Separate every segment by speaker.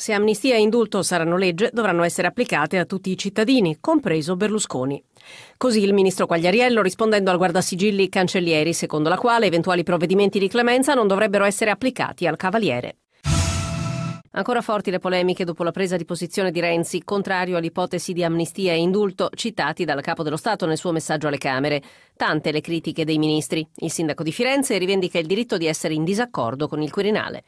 Speaker 1: Se amnistia e indulto saranno legge, dovranno essere applicate a tutti i cittadini, compreso Berlusconi. Così il ministro Quagliariello rispondendo al guardasigilli Cancellieri, secondo la quale eventuali provvedimenti di clemenza non dovrebbero essere applicati al Cavaliere. Ancora forti le polemiche dopo la presa di posizione di Renzi, contrario all'ipotesi di amnistia e indulto citati dal capo dello Stato nel suo messaggio alle Camere. Tante le critiche dei ministri. Il sindaco di Firenze rivendica il diritto di essere in disaccordo con il Quirinale.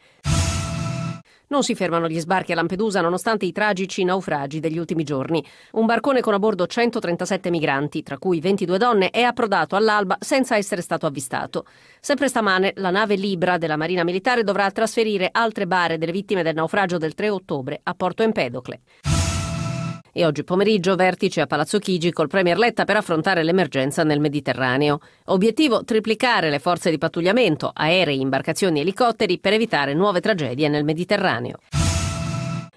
Speaker 1: Non si fermano gli sbarchi a Lampedusa nonostante i tragici naufragi degli ultimi giorni. Un barcone con a bordo 137 migranti, tra cui 22 donne, è approdato all'alba senza essere stato avvistato. Sempre stamane la nave Libra della Marina Militare dovrà trasferire altre bare delle vittime del naufragio del 3 ottobre a Porto Empedocle e oggi pomeriggio vertice a Palazzo Chigi col Premier Letta per affrontare l'emergenza nel Mediterraneo. Obiettivo triplicare le forze di pattugliamento, aerei, imbarcazioni e elicotteri per evitare nuove tragedie nel Mediterraneo.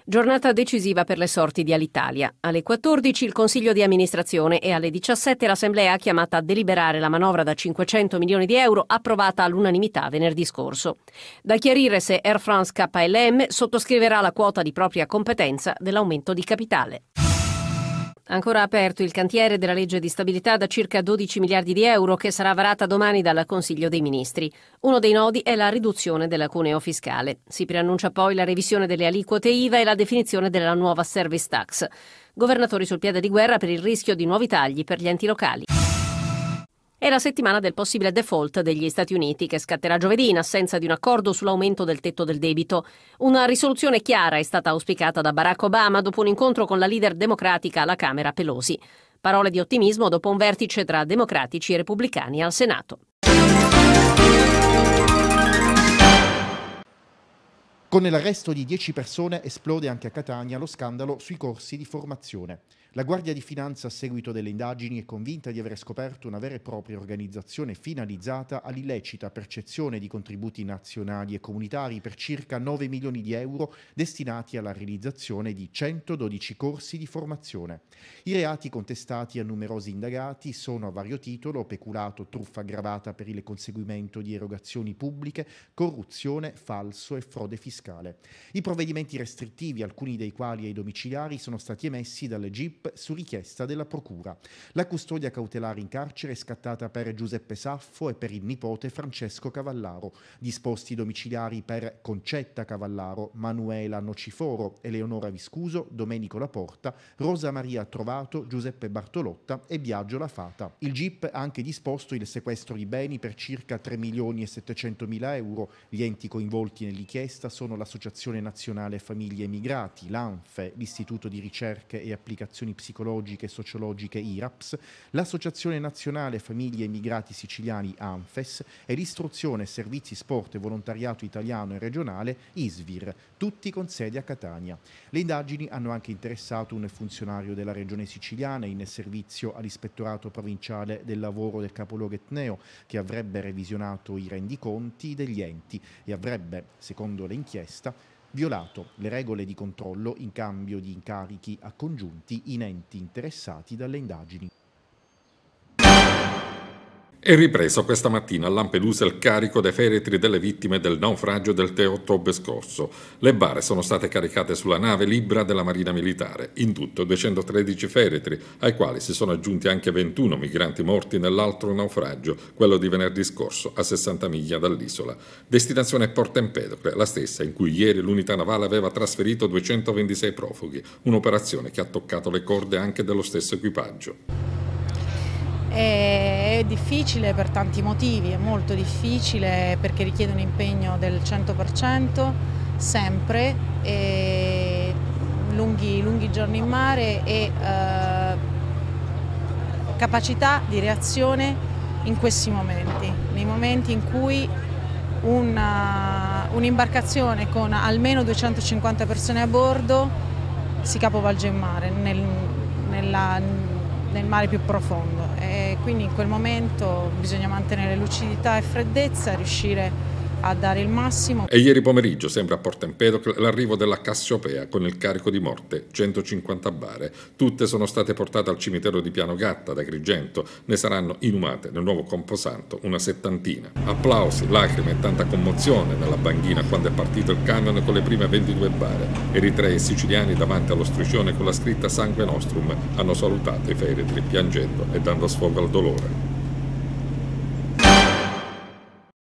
Speaker 1: Giornata decisiva per le sorti di Alitalia. Alle 14 il Consiglio di amministrazione e alle 17 l'Assemblea chiamata a deliberare la manovra da 500 milioni di euro approvata all'unanimità venerdì scorso. Da chiarire se Air France KLM sottoscriverà la quota di propria competenza dell'aumento di capitale. Ancora aperto il cantiere della legge di stabilità da circa 12 miliardi di euro che sarà varata domani dal Consiglio dei Ministri. Uno dei nodi è la riduzione della cuneo fiscale. Si preannuncia poi la revisione delle aliquote IVA e la definizione della nuova service tax. Governatori sul piede di guerra per il rischio di nuovi tagli per gli enti locali. È la settimana del possibile default degli Stati Uniti che scatterà giovedì in assenza di un accordo sull'aumento del tetto del debito. Una risoluzione chiara è stata auspicata da Barack Obama dopo un incontro con la leader democratica alla Camera Pelosi. Parole di ottimismo dopo un vertice tra democratici e repubblicani al Senato.
Speaker 2: Con l'arresto di 10 persone esplode anche a Catania lo scandalo sui corsi di formazione. La Guardia di Finanza, a seguito delle indagini, è convinta di aver scoperto una vera e propria organizzazione finalizzata all'illecita percezione di contributi nazionali e comunitari per circa 9 milioni di euro destinati alla realizzazione di 112 corsi di formazione. I reati contestati a numerosi indagati sono a vario titolo peculato, truffa aggravata per il conseguimento di erogazioni pubbliche, corruzione, falso e frode fiscale fiscale. I provvedimenti restrittivi, alcuni dei quali ai domiciliari, sono stati emessi dalle GIP su richiesta della Procura. La custodia cautelare in carcere è scattata per Giuseppe Saffo e per il nipote Francesco Cavallaro, disposti domiciliari per Concetta Cavallaro, Manuela Nociforo, Eleonora Viscuso, Domenico Laporta, Rosa Maria Trovato, Giuseppe Bartolotta e Biagio La Fata. Il GIP ha anche disposto il sequestro di beni per circa 3 milioni e 700 mila euro. Gli enti coinvolti nell'inchiesta sono sono l'Associazione Nazionale Famiglie Emigrati, l'ANFE, l'Istituto di Ricerche e Applicazioni Psicologiche e Sociologiche IRAPS, l'Associazione Nazionale Famiglie Emigrati Siciliani ANFES e l'Istruzione, Servizi, Sport e Volontariato Italiano e Regionale ISVIR, tutti con sede a Catania. Le indagini hanno anche interessato un funzionario della Regione Siciliana in servizio all'Ispettorato Provinciale del Lavoro del capoluogo etneo che avrebbe revisionato i rendiconti degli enti e avrebbe, secondo le inchieste, richiesta, violato le regole di controllo in cambio di incarichi a congiunti in enti interessati dalle indagini.
Speaker 3: È ripreso questa mattina a Lampedusa il carico dei feretri delle vittime del naufragio del 3 ottobre scorso. Le bare sono state caricate sulla nave Libra della Marina Militare, in tutto 213 feretri, ai quali si sono aggiunti anche 21 migranti morti nell'altro naufragio, quello di venerdì scorso, a 60 miglia dall'isola. Destinazione Porta Empedocle, la stessa in cui ieri l'unità navale aveva trasferito 226 profughi, un'operazione che ha toccato le corde anche dello stesso equipaggio
Speaker 4: è difficile per tanti motivi, è molto difficile perché richiede un impegno del 100% sempre, lunghi, lunghi, giorni in mare e eh, capacità di reazione in questi momenti, nei momenti in cui eh, un'imbarcazione un con almeno 250 persone a bordo si capovolge in mare, nel, nella, nel mare più profondo. E, quindi in quel momento bisogna mantenere lucidità e freddezza, riuscire a dare il massimo. E
Speaker 3: ieri pomeriggio sempre a Porto Empedocle l'arrivo della Cassiopea con il carico di morte, 150 bare. Tutte sono state portate al cimitero di Piano Gatta da Grigento, ne saranno inumate nel nuovo Composanto una settantina. Applausi, lacrime e tanta commozione nella banghina quando è partito il camion con le prime 22 bare. Eritrei e siciliani davanti allo striscione con la scritta Sangue Nostrum hanno salutato i feretri piangendo e dando sfogo al dolore.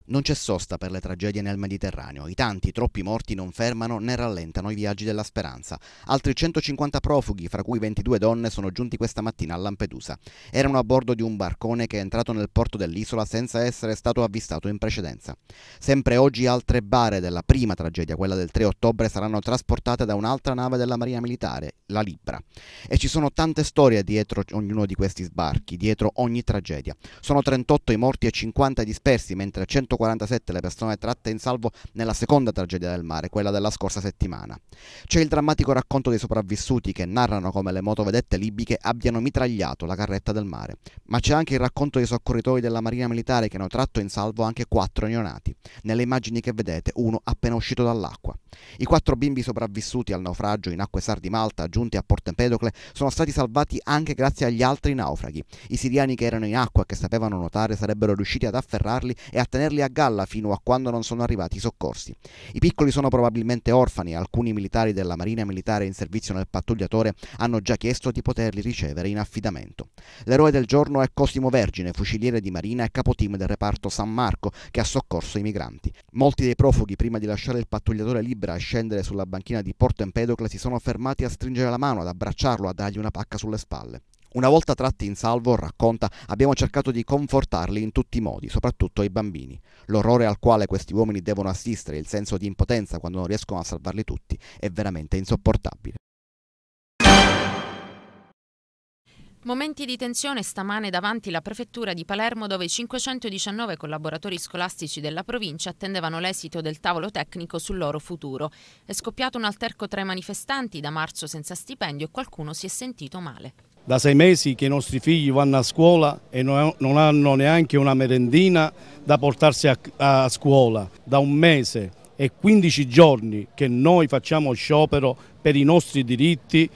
Speaker 5: Non c'è sosta per le tragedie nel Mediterraneo. I tanti, troppi morti non fermano né rallentano i viaggi della speranza. Altri 150 profughi, fra cui 22 donne, sono giunti questa mattina a Lampedusa. Erano a bordo di un barcone che è entrato nel porto dell'isola senza essere stato avvistato in precedenza. Sempre oggi altre bare della prima tragedia, quella del 3 ottobre, saranno trasportate da un'altra nave della Marina Militare, la Libra. E ci sono tante storie dietro ognuno di questi sbarchi, dietro ogni tragedia. Sono 38 i morti e 50 i dispersi, mentre 100 147 le persone tratte in salvo nella seconda tragedia del mare, quella della scorsa settimana. C'è il drammatico racconto dei sopravvissuti che narrano come le motovedette libiche abbiano mitragliato la carretta del mare, ma c'è anche il racconto dei soccorritori della Marina Militare che hanno tratto in salvo anche quattro neonati. Nelle immagini che vedete, uno appena uscito dall'acqua. I quattro bimbi sopravvissuti al naufragio in acque sardi di Malta, giunti a Porto Empedocle, sono stati salvati anche grazie agli altri naufraghi. I siriani che erano in acqua e che sapevano nuotare sarebbero riusciti ad afferrarli e a tenerli a a galla fino a quando non sono arrivati i soccorsi. I piccoli sono probabilmente orfani, alcuni militari della Marina Militare in servizio nel pattugliatore hanno già chiesto di poterli ricevere in affidamento. L'eroe del giorno è Cosimo Vergine, fuciliere di Marina e capoteam del reparto San Marco che ha soccorso i migranti. Molti dei profughi prima di lasciare il pattugliatore libera e scendere sulla banchina di Porto Empedocle si sono fermati a stringere la mano, ad abbracciarlo, a dargli una pacca sulle spalle. Una volta tratti in salvo, racconta, abbiamo cercato di confortarli in tutti i modi, soprattutto i bambini. L'orrore al quale questi uomini devono assistere, il senso di impotenza quando non riescono a salvarli tutti, è veramente insopportabile.
Speaker 4: Momenti di tensione stamane davanti la prefettura di Palermo dove 519 collaboratori scolastici della provincia attendevano l'esito del tavolo tecnico sul loro futuro. È scoppiato un alterco tra i manifestanti da marzo senza stipendio e qualcuno si è sentito male
Speaker 5: da sei mesi che i nostri figli vanno a scuola e non hanno neanche una merendina da portarsi a, scuola, da un mese e 15 giorni che noi facciamo sciopero per i nostri diritti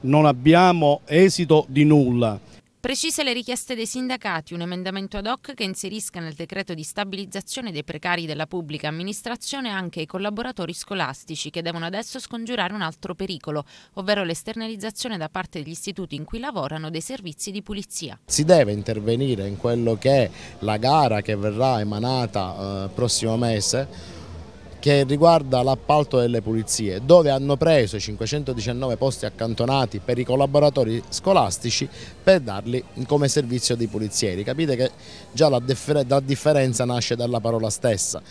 Speaker 5: non abbiamo esito di nulla.
Speaker 4: Precise le richieste dei sindacati, un emendamento ad hoc che inserisca nel decreto di stabilizzazione dei precari della pubblica amministrazione anche i collaboratori scolastici che devono adesso scongiurare un altro pericolo, ovvero l'esternalizzazione da parte degli istituti in cui lavorano dei servizi di pulizia.
Speaker 2: Si deve intervenire in quello che è la gara che verrà emanata eh, prossimo mese che riguarda l'appalto delle pulizie, dove hanno preso i 519 posti accantonati per i collaboratori scolastici per darli come servizio di pulizieri. Capite che già la, differ la differenza nasce dalla parola stessa.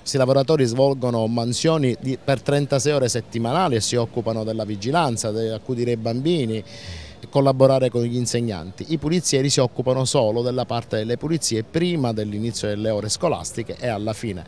Speaker 2: Questi lavoratori svolgono mansioni di, per 36 ore settimanali e si occupano della vigilanza, di accudire i bambini, collaborare con gli insegnanti. I pulizieri si occupano solo della parte delle pulizie prima dell'inizio delle ore scolastiche e alla fine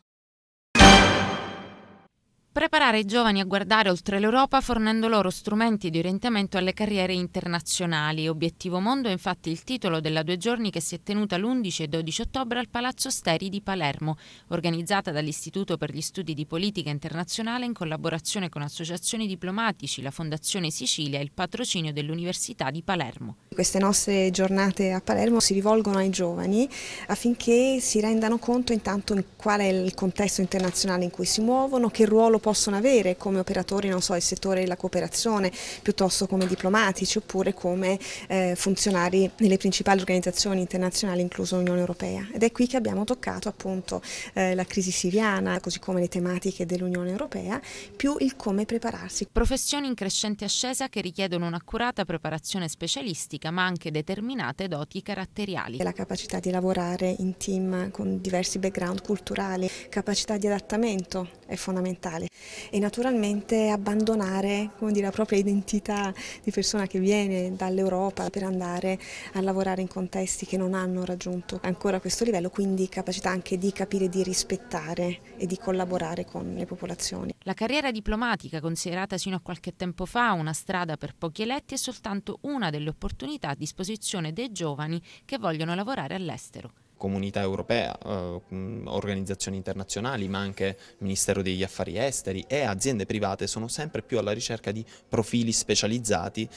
Speaker 4: preparare i giovani a guardare oltre l'Europa fornendo loro strumenti di orientamento alle carriere internazionali. Obiettivo Mondo è infatti il titolo della due giorni che si è tenuta l'11 e 12 ottobre al Palazzo Steri di Palermo, organizzata dall'Istituto per gli Studi di Politica Internazionale in collaborazione con associazioni diplomatici, la Fondazione Sicilia e il patrocinio dell'Università di Palermo.
Speaker 6: Queste nostre giornate a Palermo si rivolgono ai giovani affinché si rendano conto intanto in qual è il contesto internazionale in cui si muovono, che ruolo possono avere come operatori, non so, il settore della cooperazione, piuttosto come diplomatici oppure come eh, funzionari nelle principali organizzazioni internazionali, incluso l'Unione Europea. Ed è qui che abbiamo toccato appunto eh, la crisi siriana, così come le tematiche dell'Unione Europea, più il come
Speaker 4: prepararsi. Professioni in crescente ascesa che richiedono un'accurata preparazione specialistica, ma anche determinate doti caratteriali. La
Speaker 6: capacità di lavorare in team con diversi background culturali, capacità di adattamento è fondamentale e naturalmente abbandonare dire, la propria identità di persona che viene dall'Europa per andare a lavorare in contesti che non hanno raggiunto ancora questo livello, quindi capacità anche di capire, di rispettare e di collaborare con le popolazioni.
Speaker 4: La carriera diplomatica, considerata sino a qualche tempo fa una strada per pochi eletti, è soltanto una delle opportunità a disposizione dei giovani che vogliono lavorare all'estero
Speaker 5: comunità europea, eh, mm, organizzazioni internazionali, ma anche Ministero degli Affari Esteri e aziende private sono sempre più alla ricerca di profili specializzati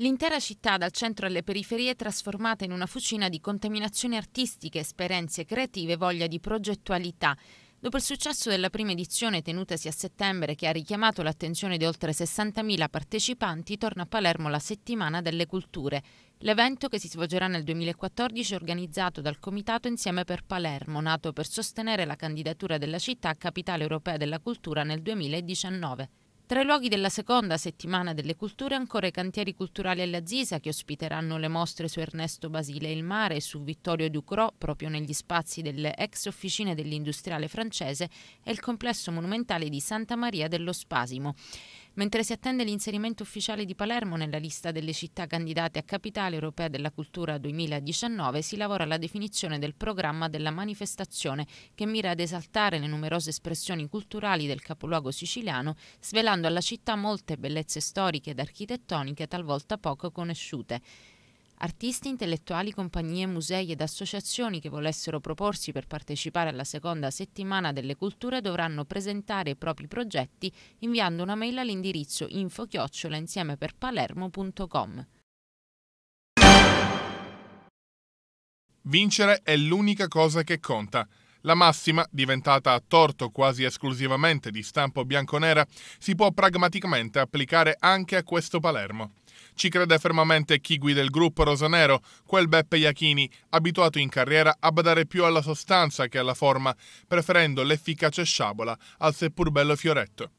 Speaker 4: L'intera città, dal centro alle periferie, è trasformata in una fucina di contaminazioni artistiche, esperienze creative e voglia di progettualità. Dopo il successo della prima edizione tenutasi a settembre che ha richiamato l'attenzione di oltre 60.000 partecipanti, torna a Palermo la settimana delle culture. L'evento che si svolgerà nel 2014 organizzato dal Comitato Insieme per Palermo, nato per sostenere la candidatura della città a Capitale Europea della Cultura nel 2019. Tra i luoghi della seconda settimana delle culture ancora i cantieri culturali alla Zisa che ospiteranno le mostre su Ernesto Basile e il mare e su Vittorio Ducrot proprio negli spazi delle ex officine dell'industriale francese e il complesso monumentale di Santa Maria dello Spasimo mentre si attende l'inserimento ufficiale di Palermo nella lista delle città candidate a Capitale Europea della Cultura 2019, si lavora alla definizione del programma della manifestazione che mira ad esaltare le numerose espressioni culturali del capoluogo siciliano, svelando alla città molte bellezze storiche ed architettoniche talvolta poco conosciute. Artisti, intellettuali, compagnie, musei ed associazioni che volessero proporsi per partecipare alla seconda settimana delle culture dovranno presentare i propri progetti inviando una mail all'indirizzo info-insieme-per-palermo.com.
Speaker 7: Vincere è l'unica cosa che conta. La massima, diventata a torto quasi esclusivamente di stampo bianconera, si può pragmaticamente applicare anche a questo Palermo. Ci crede fermamente chi guida il gruppo rosonero, quel Beppe Iachini, abituato in carriera a badare più alla sostanza che alla forma, preferendo l'efficace sciabola al seppur bello fioretto.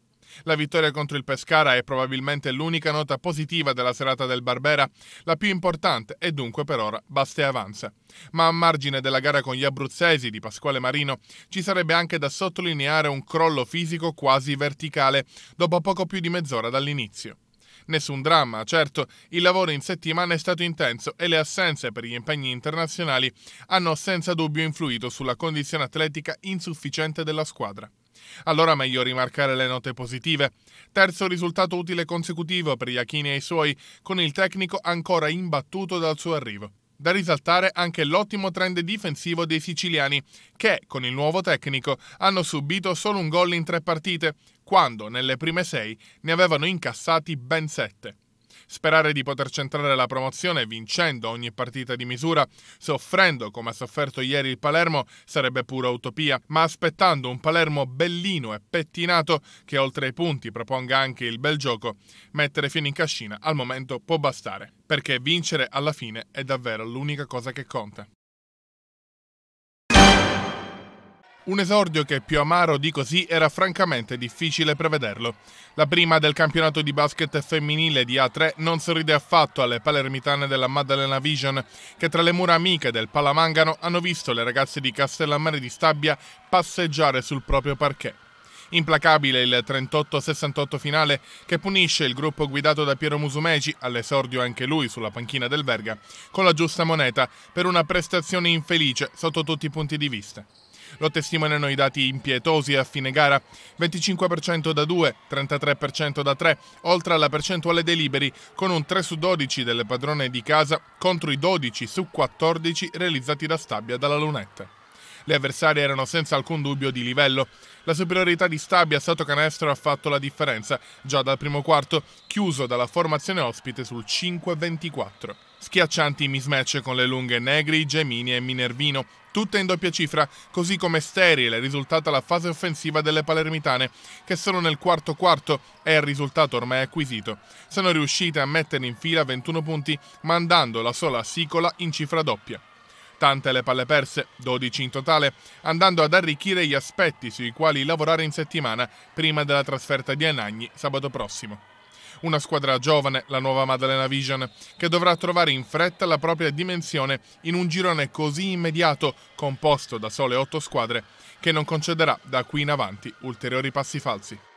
Speaker 7: La vittoria contro il Pescara è probabilmente l'unica nota positiva della serata del Barbera, la più importante e dunque per ora basta e avanza. Ma a margine della gara con gli abruzzesi di Pasquale Marino, ci sarebbe anche da sottolineare un crollo fisico quasi verticale dopo poco più di mezz'ora dall'inizio. Nessun dramma, certo, il lavoro in settimana è stato intenso e le assenze per gli impegni internazionali hanno senza dubbio influito sulla condizione atletica insufficiente della squadra. Allora meglio rimarcare le note positive. Terzo risultato utile consecutivo per Iachini e i suoi, con il tecnico ancora imbattuto dal suo arrivo. Da risaltare anche l'ottimo trend difensivo dei siciliani, che con il nuovo tecnico hanno subito solo un gol in tre partite, quando nelle prime sei ne avevano incassati ben sette. Sperare di poter centrare la promozione vincendo ogni partita di misura, soffrendo come ha sofferto ieri il Palermo, sarebbe pura utopia, ma aspettando un Palermo bellino e pettinato che oltre ai punti proponga anche il bel gioco, mettere fine in cascina al momento può bastare, perché vincere alla fine è davvero l'unica cosa che conta. Un esordio che più amaro di così era francamente difficile prevederlo. La prima del campionato di basket femminile di A3 non sorride affatto alle palermitane della Maddalena Vision, che tra le mura amiche del Palamangano hanno visto le ragazze di Castellammare di Stabia passeggiare sul proprio parquet. Implacabile il 38-68 finale che punisce il gruppo guidato da Piero Musumeci, all'esordio anche lui sulla panchina del Verga, con la giusta moneta per una prestazione infelice sotto tutti i punti di vista. Lo testimoniano i dati impietosi a fine gara, 25% da 2, 33% da 3, oltre alla percentuale dei liberi, con un 3 su 12 delle padrone di casa contro i 12 su 14 realizzati da Stabia dalla Lunetta. Le avversarie erano senza alcun dubbio di livello. La superiorità di Stabia stato canestro ha fatto la differenza già dal primo quarto, chiuso dalla formazione ospite sul 5-24. Schiaccianti mismatch con le lunghe Negri, Gemini e Minervino, tutte in doppia cifra, così come sterile è risultata la fase offensiva delle palermitane, che solo nel quarto quarto è il risultato ormai acquisito. Sono riuscite a mettere in fila 21 punti, mandando la sola Sicola in cifra doppia tante le palle perse, 12 in totale, andando ad arricchire gli aspetti sui quali lavorare in settimana prima della trasferta di Anagni sabato prossimo. Una squadra giovane, la nuova Maddalena Vision, che dovrà trovare in fretta la propria dimensione in un girone così immediato, composto da sole otto squadre, che non concederà da qui in avanti ulteriori passi falsi.